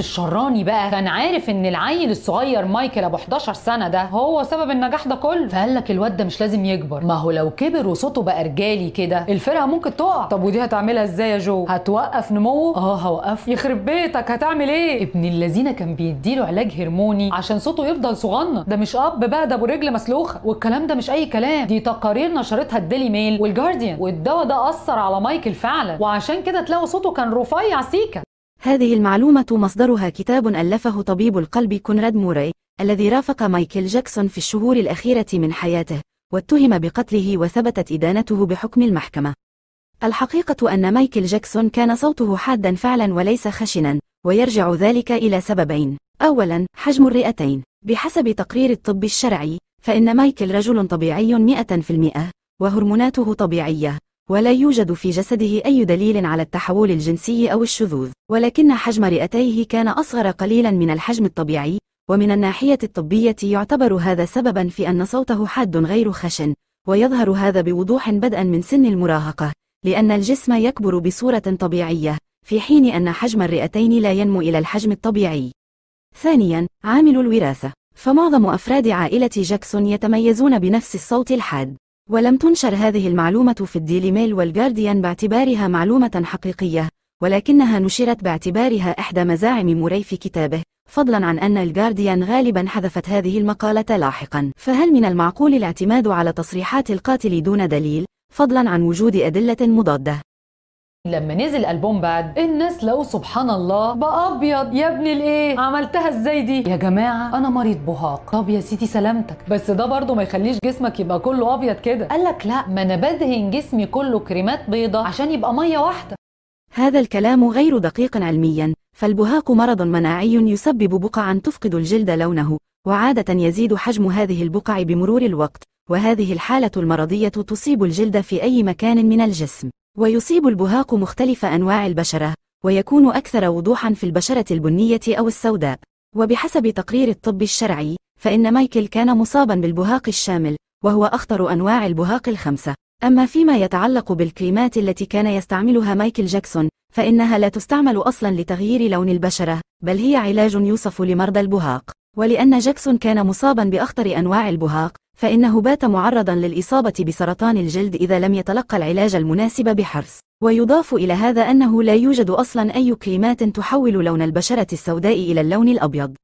الشراني بقى كان عارف ان العيل الصغير مايكل ابو 11 سنه ده هو سبب النجاح ده كله فقال لك الواد ده مش لازم يكبر ما هو لو كبر وصوته بقى رجالي كده الفرقه ممكن تقع طب ودي هتعملها ازاي يا جو هتوقف نموه اه هوقف يخرب بيتك هتعمل ايه ابن اللذينه كان بيديله علاج هرموني عشان صوته يفضل صغنن ده مش اب بقى ده ابو رجل مسلوخه والكلام ده مش اي كلام دي تقارير نشرتها الديلي ميل والجارديان والدواء ده اثر على مايكل فعلا وعشان كده تلاقوا صوته كان رفيع سيكا هذه المعلومة مصدرها كتاب ألفه طبيب القلب كونراد موري الذي رافق مايكل جاكسون في الشهور الأخيرة من حياته واتهم بقتله وثبتت إدانته بحكم المحكمة الحقيقة أن مايكل جاكسون كان صوته حادا فعلا وليس خشنا ويرجع ذلك إلى سببين أولا حجم الرئتين بحسب تقرير الطب الشرعي فإن مايكل رجل طبيعي 100% وهرموناته طبيعية ولا يوجد في جسده أي دليل على التحول الجنسي أو الشذوذ ولكن حجم رئتيه كان أصغر قليلا من الحجم الطبيعي ومن الناحية الطبية يعتبر هذا سببا في أن صوته حاد غير خشن ويظهر هذا بوضوح بدءا من سن المراهقة لأن الجسم يكبر بصورة طبيعية في حين أن حجم الرئتين لا ينمو إلى الحجم الطبيعي ثانيا عامل الوراثة فمعظم أفراد عائلة جاكسون يتميزون بنفس الصوت الحاد ولم تنشر هذه المعلومة في الديلي ميل والجارديان باعتبارها معلومة حقيقية ولكنها نشرت باعتبارها إحدى مزاعم موري في كتابه فضلا عن أن الجارديان غالبا حذفت هذه المقالة لاحقا فهل من المعقول الاعتماد على تصريحات القاتل دون دليل فضلا عن وجود أدلة مضادة لما نزل البوم بعد الناس لقوا سبحان الله بقى ابيض يا ابن الايه عملتها ازاي دي يا جماعه انا مريض بهاق طب يا سيدي سلامتك بس ده برضه ما يخليش جسمك يبقى كله ابيض كده قال لك لا ما انا بدهن جسمي كله كريمات بيضه عشان يبقى ميه واحده هذا الكلام غير دقيق علميا فالبهاق مرض مناعي يسبب بقعا تفقد الجلد لونه وعادة يزيد حجم هذه البقع بمرور الوقت وهذه الحالة المرضية تصيب الجلد في أي مكان من الجسم ويصيب البهاق مختلف أنواع البشرة ويكون أكثر وضوحا في البشرة البنية أو السوداء وبحسب تقرير الطب الشرعي فإن مايكل كان مصابا بالبهاق الشامل وهو أخطر أنواع البهاق الخمسة أما فيما يتعلق بالكريمات التي كان يستعملها مايكل جاكسون فإنها لا تستعمل أصلا لتغيير لون البشرة بل هي علاج يوصف لمرضى البهاق ولأن جاكسون كان مصابا بأخطر أنواع البهاق فإنه بات معرضا للإصابة بسرطان الجلد إذا لم يتلقى العلاج المناسب بحرص ويضاف إلى هذا أنه لا يوجد أصلا أي كريمات تحول لون البشرة السوداء إلى اللون الأبيض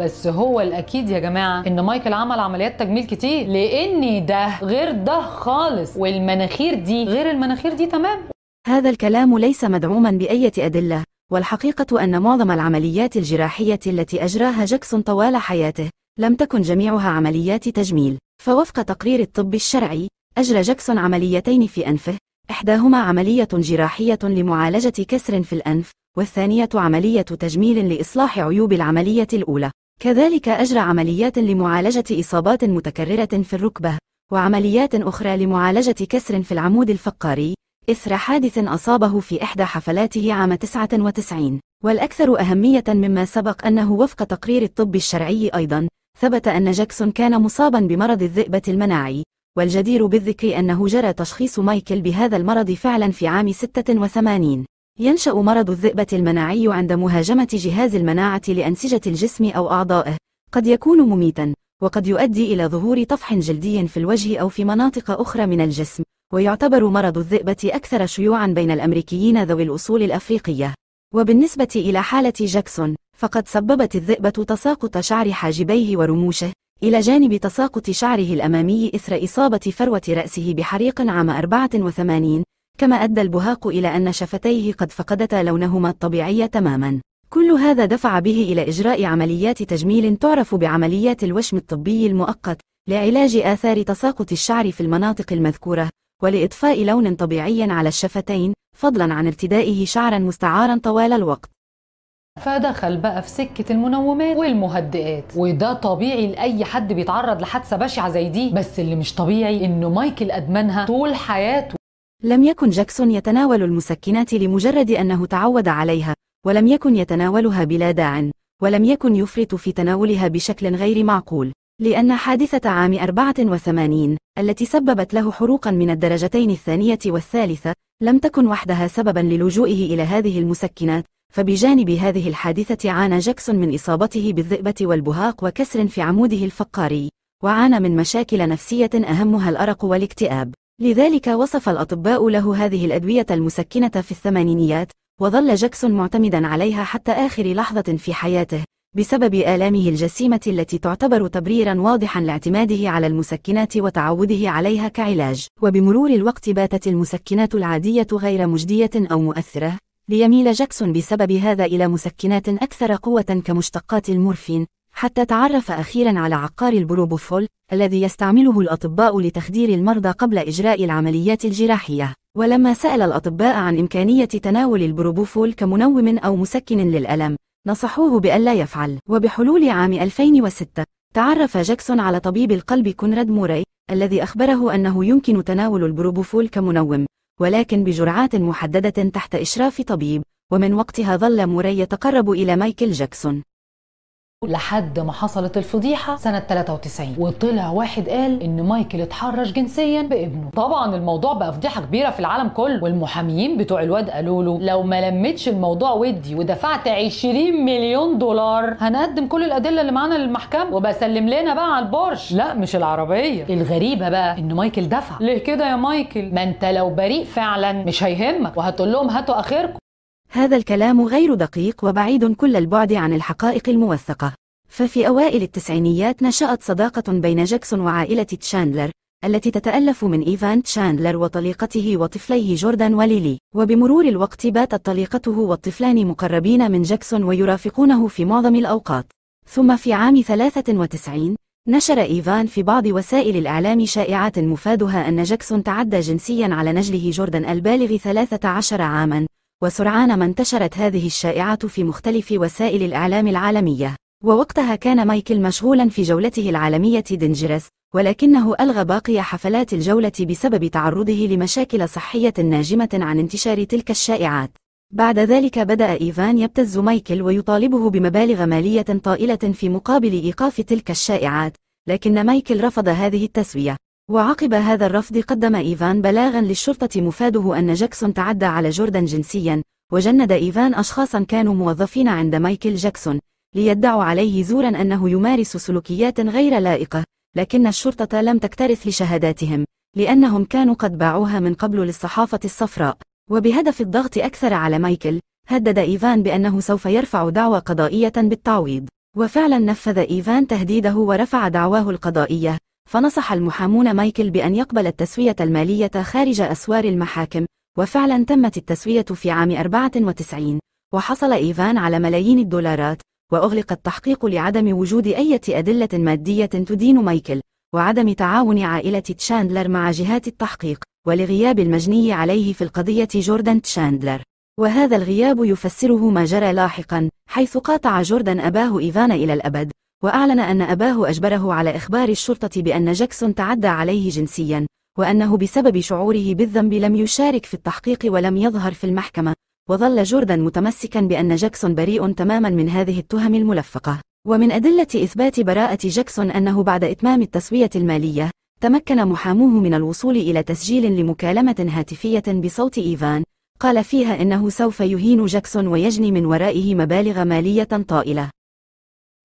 بس هو الاكيد يا جماعه ان مايكل عمل عمليات تجميل كتير لان ده غير ده خالص والمناخير دي غير المناخير دي تمام هذا الكلام ليس مدعوما بأية أدلة والحقيقة أن معظم العمليات الجراحية التي أجراها جاكسون طوال حياته لم تكن جميعها عمليات تجميل فوفق تقرير الطب الشرعي أجرى جاكسون عمليتين في أنفه إحداهما عملية جراحية لمعالجة كسر في الأنف والثانية عملية تجميل لإصلاح عيوب العملية الأولى كذلك أجرى عمليات لمعالجة إصابات متكررة في الركبة وعمليات أخرى لمعالجة كسر في العمود الفقاري إثر حادث أصابه في إحدى حفلاته عام 99 والأكثر أهمية مما سبق أنه وفق تقرير الطب الشرعي أيضا ثبت أن جاكسون كان مصابا بمرض الذئبة المناعي والجدير بالذكر أنه جرى تشخيص مايكل بهذا المرض فعلا في عام 86 ينشأ مرض الذئبة المناعي عند مهاجمة جهاز المناعة لأنسجة الجسم أو أعضائه قد يكون مميتا وقد يؤدي إلى ظهور طفح جلدي في الوجه أو في مناطق أخرى من الجسم ويعتبر مرض الذئبة أكثر شيوعا بين الأمريكيين ذوي الأصول الأفريقية وبالنسبة إلى حالة جاكسون فقد سببت الذئبة تساقط شعر حاجبيه ورموشه إلى جانب تساقط شعره الأمامي إثر إصابة فروة رأسه بحريق عام 84 كما أدى البهاق إلى أن شفتيه قد فقدتا لونهما الطبيعي تماما كل هذا دفع به إلى إجراء عمليات تجميل تعرف بعمليات الوشم الطبي المؤقت لعلاج آثار تساقط الشعر في المناطق المذكورة ولإضفاء لون طبيعي على الشفتين فضلا عن ارتدائه شعرا مستعارا طوال الوقت فدخل بقى في سكه المنومات والمهدئات وده طبيعي لاي حد بيتعرض لحادثه بشعه زي دي بس اللي مش طبيعي انه مايكل ادمنها طول حياته لم يكن جاكسون يتناول المسكنات لمجرد انه تعود عليها ولم يكن يتناولها بلا داع ولم يكن يفرط في تناولها بشكل غير معقول لأن حادثة عام 84 التي سببت له حروقا من الدرجتين الثانية والثالثة لم تكن وحدها سببا للجوئه إلى هذه المسكنات فبجانب هذه الحادثة عانى جاكسون من إصابته بالذئبة والبهاق وكسر في عموده الفقاري وعانى من مشاكل نفسية أهمها الأرق والاكتئاب لذلك وصف الأطباء له هذه الأدوية المسكنة في الثمانينيات وظل جاكسون معتمدا عليها حتى آخر لحظة في حياته بسبب آلامه الجسيمة التي تعتبر تبريرا واضحا لاعتماده على المسكنات وتعوده عليها كعلاج وبمرور الوقت باتت المسكنات العادية غير مجدية أو مؤثرة ليميل جاكسون بسبب هذا إلى مسكنات أكثر قوة كمشتقات المورفين، حتى تعرف أخيراً على عقار البروبوفول الذي يستعمله الأطباء لتخدير المرضى قبل إجراء العمليات الجراحية. ولما سأل الأطباء عن إمكانية تناول البروبوفول كمنوم أو مسكن للألم، نصحوه بألا يفعل. وبحلول عام 2006 تعرف جاكسون على طبيب القلب كونراد موري الذي أخبره أنه يمكن تناول البروبوفول كمنوم ولكن بجرعات محددة تحت إشراف طبيب ومن وقتها ظل موري يتقرب إلى مايكل جاكسون لحد ما حصلت الفضيحة سنة 93 وطلع واحد قال إن مايكل اتحرش جنسيا بابنه طبعا الموضوع بقى فضيحة كبيرة في العالم كله والمحاميين بتوع الواد قالوا له لو ما لمتش الموضوع ودي ودفعت 20 مليون دولار هنقدم كل الأدلة اللي معانا للمحكمة وبسلم لنا بقى على البورش لا مش العربية الغريبة بقى إن مايكل دفع ليه كده يا مايكل ما أنت لو بريء فعلا مش هيهمك وهتقول لهم هاتوا آخركم هذا الكلام غير دقيق وبعيد كل البعد عن الحقائق الموثقة ففي أوائل التسعينيات نشأت صداقة بين جاكسون وعائلة تشاندلر التي تتألف من إيفان تشاندلر وطليقته وطفليه جوردان وليلي وبمرور الوقت باتت طليقته والطفلان مقربين من جاكسون ويرافقونه في معظم الأوقات ثم في عام 93 نشر إيفان في بعض وسائل الإعلام شائعات مفادها أن جاكسون تعدى جنسيا على نجله جوردان البالغ 13 عاماً وسرعان ما انتشرت هذه الشائعات في مختلف وسائل الإعلام العالمية ووقتها كان مايكل مشغولا في جولته العالمية دينجرس ولكنه ألغى باقي حفلات الجولة بسبب تعرضه لمشاكل صحية ناجمة عن انتشار تلك الشائعات بعد ذلك بدأ إيفان يبتز مايكل ويطالبه بمبالغ مالية طائلة في مقابل إيقاف تلك الشائعات لكن مايكل رفض هذه التسوية وعقب هذا الرفض قدم إيفان بلاغا للشرطة مفاده أن جاكسون تعدى على جوردن جنسيا وجند إيفان أشخاصا كانوا موظفين عند مايكل جاكسون ليدعوا عليه زورا أنه يمارس سلوكيات غير لائقة لكن الشرطة لم تكترث لشهاداتهم لأنهم كانوا قد باعوها من قبل للصحافة الصفراء وبهدف الضغط أكثر على مايكل هدد إيفان بأنه سوف يرفع دعوى قضائية بالتعويض وفعلا نفذ إيفان تهديده ورفع دعواه القضائية فنصح المحامون مايكل بأن يقبل التسوية المالية خارج أسوار المحاكم وفعلا تمت التسوية في عام 94 وحصل إيفان على ملايين الدولارات وأغلق التحقيق لعدم وجود أي أدلة مادية تدين مايكل وعدم تعاون عائلة تشاندلر مع جهات التحقيق ولغياب المجني عليه في القضية جوردان تشاندلر وهذا الغياب يفسره ما جرى لاحقا حيث قاطع جوردان أباه إيفان إلى الأبد وأعلن أن أباه أجبره على إخبار الشرطة بأن جاكسون تعدى عليه جنسياً وأنه بسبب شعوره بالذنب لم يشارك في التحقيق ولم يظهر في المحكمة وظل جوردن متمسكا بأن جاكسون بريء تماما من هذه التهم الملفقة ومن أدلة إثبات براءة جاكسون أنه بعد إتمام التسوية المالية تمكن محاموه من الوصول إلى تسجيل لمكالمة هاتفية بصوت إيفان قال فيها إنه سوف يهين جاكسون ويجني من ورائه مبالغ مالية طائلة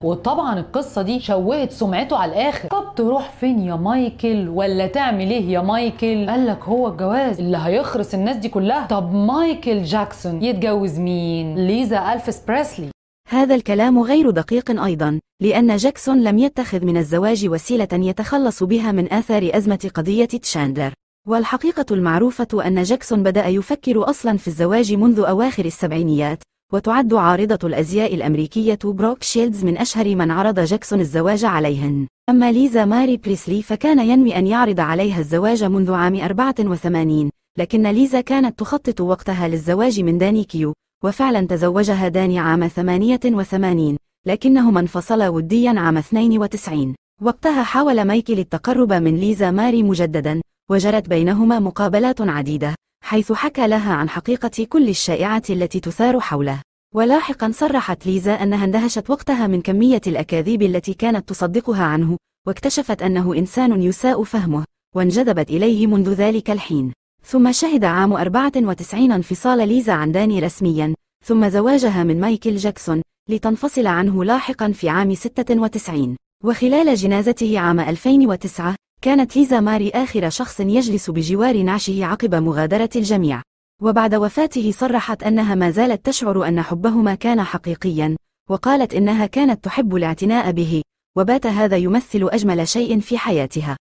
وطبعا القصه دي شوهت سمعته على الاخر طب تروح فين يا مايكل ولا تعمل ايه يا مايكل قال لك هو الجواز اللي هيخرس الناس دي كلها طب مايكل جاكسون يتجوز مين ليزا الفيس بريسلي هذا الكلام غير دقيق أيضا لأن جاكسون لم يتخذ من الزواج وسيلة يتخلص بها من آثار أزمة قضية تشاندلر والحقيقة المعروفة أن جاكسون بدأ يفكر أصلا في الزواج منذ أواخر السبعينيات وتعد عارضة الأزياء الأمريكية بروك شيلدز من أشهر من عرض جاكسون الزواج عليهن أما ليزا ماري بريسلي فكان ينوي أن يعرض عليها الزواج منذ عام 84 لكن ليزا كانت تخطط وقتها للزواج من داني كيو وفعلا تزوجها داني عام 88 لكنهما انفصلا وديا عام 92 وقتها حاول مايكل التقرب من ليزا ماري مجددا وجرت بينهما مقابلات عديدة حيث حكى لها عن حقيقة كل الشائعات التي تثار حوله ولاحقا صرحت ليزا أنها اندهشت وقتها من كمية الأكاذيب التي كانت تصدقها عنه واكتشفت أنه إنسان يساء فهمه وانجذبت إليه منذ ذلك الحين ثم شهد عام 94 انفصال ليزا عن داني رسميا ثم زواجها من مايكل جاكسون لتنفصل عنه لاحقا في عام 96 وخلال جنازته عام 2009 كانت ليزا ماري آخر شخص يجلس بجوار نعشه عقب مغادرة الجميع وبعد وفاته صرحت أنها ما زالت تشعر أن حبهما كان حقيقيا وقالت إنها كانت تحب الاعتناء به وبات هذا يمثل أجمل شيء في حياتها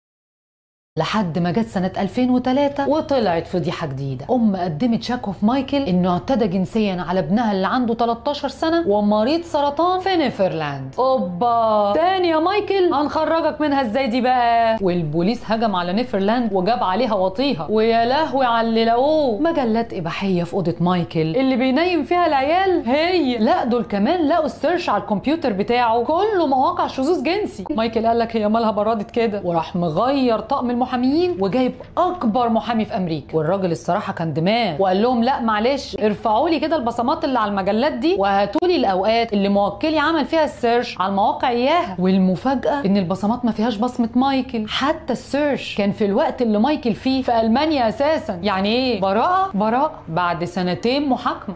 لحد ما جت سنة 2003 وطلعت فضيحة جديدة أم قدمت شكوى في مايكل إنه اعتدى جنسيا على ابنها اللي عنده 13 سنة ومريض سرطان في نيفرلاند أوبا تاني يا مايكل هنخرجك منها إزاي دي بقى والبوليس هجم على نيفرلاند وجاب عليها وطيها ويا لهوي على اللي لقوه مجلات إباحية في أوضة مايكل اللي بينيم فيها العيال هي لا دول كمان لقوا السيرش على الكمبيوتر بتاعه كله مواقع شذوذ جنسي مايكل قال لك هي مالها برادت كده وراح مغير طقم المحاميين وجايب اكبر محامي في امريكا والراجل الصراحه كان دماغ وقال لهم لا معلش ارفعوا لي كده البصمات اللي على المجلات دي وهاتوا لي الاوقات اللي موكلي عمل فيها السيرش على المواقع اياها والمفاجاه ان البصمات ما فيهاش بصمه مايكل حتى السيرش كان في الوقت اللي مايكل فيه في المانيا اساسا يعني ايه براءه براءه بعد سنتين محاكمه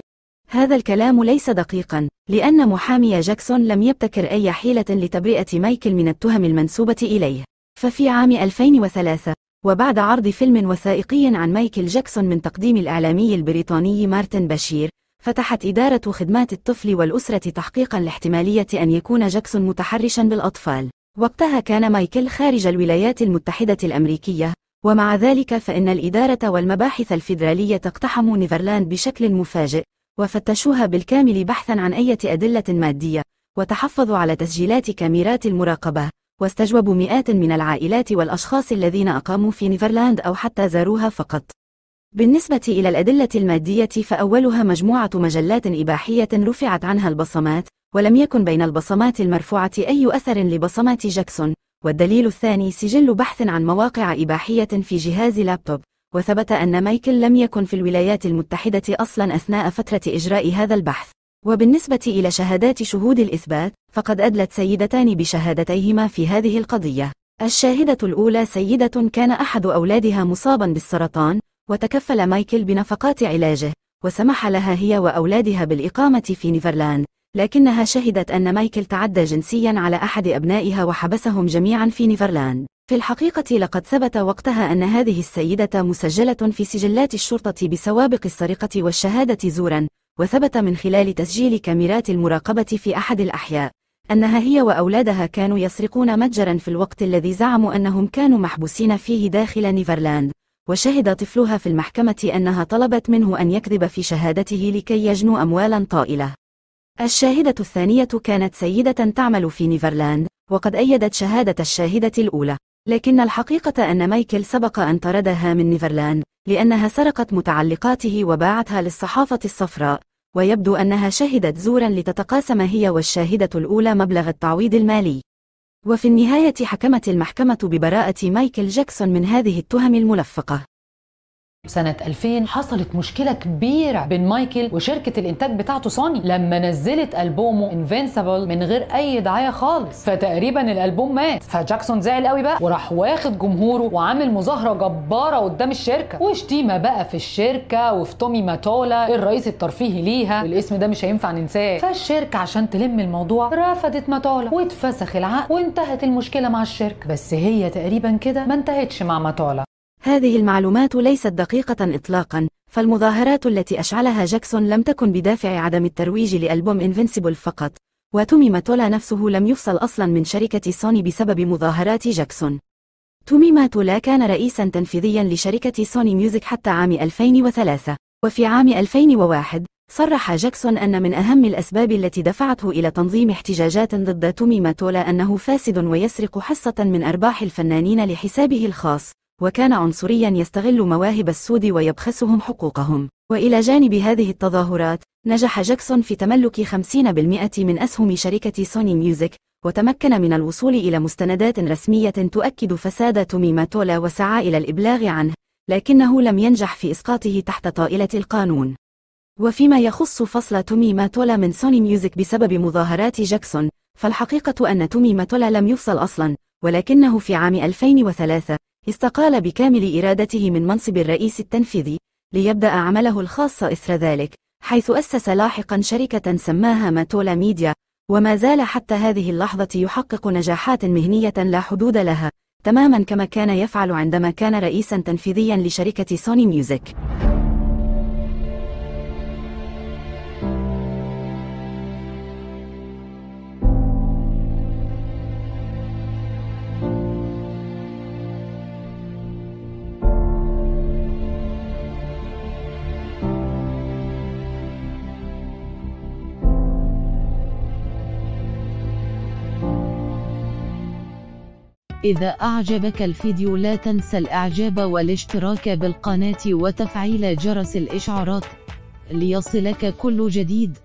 هذا الكلام ليس دقيقا لأن محامي جاكسون لم يبتكر أي حيلة لتبرئة مايكل من التهم المنسوبة إليه ففي عام 2003 وبعد عرض فيلم وثائقي عن مايكل جاكسون من تقديم الإعلامي البريطاني مارتن بشير فتحت إدارة خدمات الطفل والأسرة تحقيقا لاحتمالية أن يكون جاكسون متحرشا بالأطفال وقتها كان مايكل خارج الولايات المتحدة الأمريكية ومع ذلك فإن الإدارة والمباحث الفيدرالية اقتحموا نيفرلاند بشكل مفاجئ وفتشوها بالكامل بحثا عن أي أدلة مادية وتحفظوا على تسجيلات كاميرات المراقبة واستجوبوا مئات من العائلات والأشخاص الذين أقاموا في نيفرلاند أو حتى زاروها فقط. بالنسبة إلى الأدلة المادية فأولها مجموعة مجلات إباحية رفعت عنها البصمات، ولم يكن بين البصمات المرفوعة أي أثر لبصمات جاكسون، والدليل الثاني سجل بحث عن مواقع إباحية في جهاز لابتوب، وثبت أن مايكل لم يكن في الولايات المتحدة أصلاً أثناء فترة إجراء هذا البحث. وبالنسبة إلى شهادات شهود الإثبات فقد أدلت سيدتان بشهادتيهما في هذه القضية الشاهدة الأولى سيدة كان أحد أولادها مصابا بالسرطان وتكفل مايكل بنفقات علاجه وسمح لها هي وأولادها بالإقامة في نيفرلاند لكنها شهدت أن مايكل تعدى جنسيا على أحد أبنائها وحبسهم جميعا في نيفرلاند في الحقيقة لقد ثبت وقتها أن هذه السيدة مسجلة في سجلات الشرطة بسوابق السرقة والشهادة زورا وثبت من خلال تسجيل كاميرات المراقبة في أحد الأحياء أنها هي وأولادها كانوا يسرقون متجرا في الوقت الذي زعموا أنهم كانوا محبوسين فيه داخل نيفرلاند وشهد طفلها في المحكمة أنها طلبت منه أن يكذب في شهادته لكي يجنو أموالا طائلة الشاهدة الثانية كانت سيدة تعمل في نيفرلاند وقد أيدت شهادة الشاهدة الأولى لكن الحقيقة أن مايكل سبق أن طردها من نيفرلاند لأنها سرقت متعلقاته وباعتها للصحافة الصفراء ويبدو أنها شهدت زورا لتتقاسم هي والشاهدة الأولى مبلغ التعويض المالي وفي النهاية حكمت المحكمة ببراءة مايكل جاكسون من هذه التهم الملفقة سنة 2000 حصلت مشكلة كبيرة بين مايكل وشركة الإنتاج بتاعته سوني لما نزلت ألبومه انفنسبل من غير أي دعاية خالص فتقريبا الألبوم مات فجاكسون زعل قوي بقى وراح واخد جمهوره وعامل مظاهرة جبارة قدام الشركة وشتيمة بقى في الشركة وفي تومي ماتولا الرئيس الترفيهي ليها والاسم ده مش هينفع ننساه فالشركة عشان تلم الموضوع رفضت ماتولا واتفسخ العقد وانتهت المشكلة مع الشركة بس هي تقريبا كده ما انتهتش مع ماتولا هذه المعلومات ليست دقيقة إطلاقا فالمظاهرات التي أشعلها جاكسون لم تكن بدافع عدم الترويج لألبوم إنفنسيبل فقط وتومي ماتولا نفسه لم يفصل أصلا من شركة سوني بسبب مظاهرات جاكسون تومي ماتولا كان رئيسا تنفيذيا لشركة سوني ميوزك حتى عام 2003 وفي عام 2001 صرح جاكسون أن من أهم الأسباب التي دفعته إلى تنظيم احتجاجات ضد تومي ماتولا أنه فاسد ويسرق حصة من أرباح الفنانين لحسابه الخاص وكان عنصريا يستغل مواهب السود ويبخسهم حقوقهم وإلى جانب هذه التظاهرات نجح جاكسون في تملك 50% من أسهم شركة سوني ميوزك وتمكن من الوصول إلى مستندات رسمية تؤكد فساد تومي ماتولا وسعى إلى الإبلاغ عنه لكنه لم ينجح في إسقاطه تحت طائلة القانون وفيما يخص فصل تومي ماتولا من سوني ميوزك بسبب مظاهرات جاكسون فالحقيقة أن تومي ماتولا لم يفصل أصلا ولكنه في عام 2003 استقال بكامل إرادته من منصب الرئيس التنفيذي ليبدأ عمله الخاص إثر ذلك حيث أسس لاحقا شركة سماها ماتولا ميديا وما زال حتى هذه اللحظة يحقق نجاحات مهنية لا حدود لها تماما كما كان يفعل عندما كان رئيسا تنفيذيا لشركة سوني ميوزك إذا أعجبك الفيديو لا تنسى الإعجاب والاشتراك بالقناة وتفعيل جرس الإشعارات ليصلك كل جديد